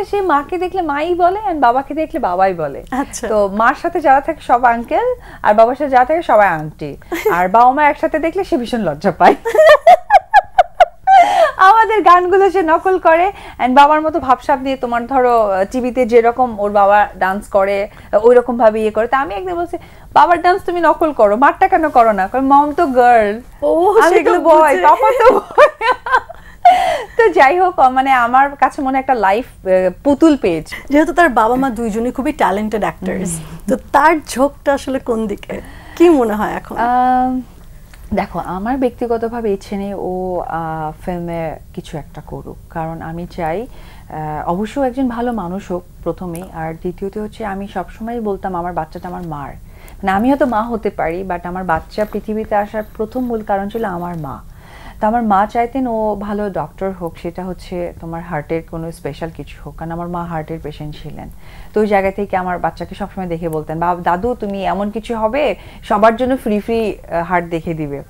ক্ষেত্রে সে মাকে দেখলে মাই বলে এন্ড বাবাকে দেখলে বাবাই বলে আচ্ছা। তো মার সাথে যারা থাকে সব আঙ্কেল আর বাবার সাথে যারা থাকে সবাই আন্টি আর বাবা মা একসাথে দেখলে সে ভীষণ লজ্জা পায় আমাদের গানগুলো সে নকল করে এন্ড বাবার মতো ভাবসাব নিয়ে তোমার ধরো টিভিতে যেরকম ওর বাবা ডান্স করে ওই রকম ভাবে ইয়ে করে তা আমি একদিন বলছি বাবার ডান্স তুমি নকল করো মারটা কেন করো না মম তো গার্ল আমি তো বয় পাপা তো তো যাই হোক মানে আমার কাছে মনে একটা লাইফ পুতুল পেজ যেহেতু তার বাবা মা দুইজনই খুবই ট্যালেন্টেড অ্যাক্টার্স তো তার ঝোঁকটা আসলে কোন দিকে কি মনে হয় এখন দেখো আমার ব্যক্তিগতভাবে ইচ্ছে নেই ও ফিল্মে কিছু একটা করুক কারণ আমি চাই অবশ্য একজন ভালো মানুষ হোক প্রথমেই আর দ্বিতীয়ত হচ্ছে আমি সবসময় বলতাম আমার বাচ্চাটা আমার মার মানে আমি হয়তো মা হতে পারি বাট আমার বাচ্চা পৃথিবীতে আসার প্রথম মূল কারণ ছিল আমার মা তো আমার মা চাইতেন ও ভালো ডক্টর হোক সেটা হচ্ছে তোমার হার্টের কোনো স্পেশাল কিছু হোক কারণ আমার মা হার্টের পেশেন্ট ছিলেন তো ওই জায়গা থেকে আমার বাচ্চাকে সবসময় দেখে বলতেন বা দাদু তুমি এমন কিছু হবে সবার জন্য ফ্রি ফ্রি হার্ট দেখে দিবে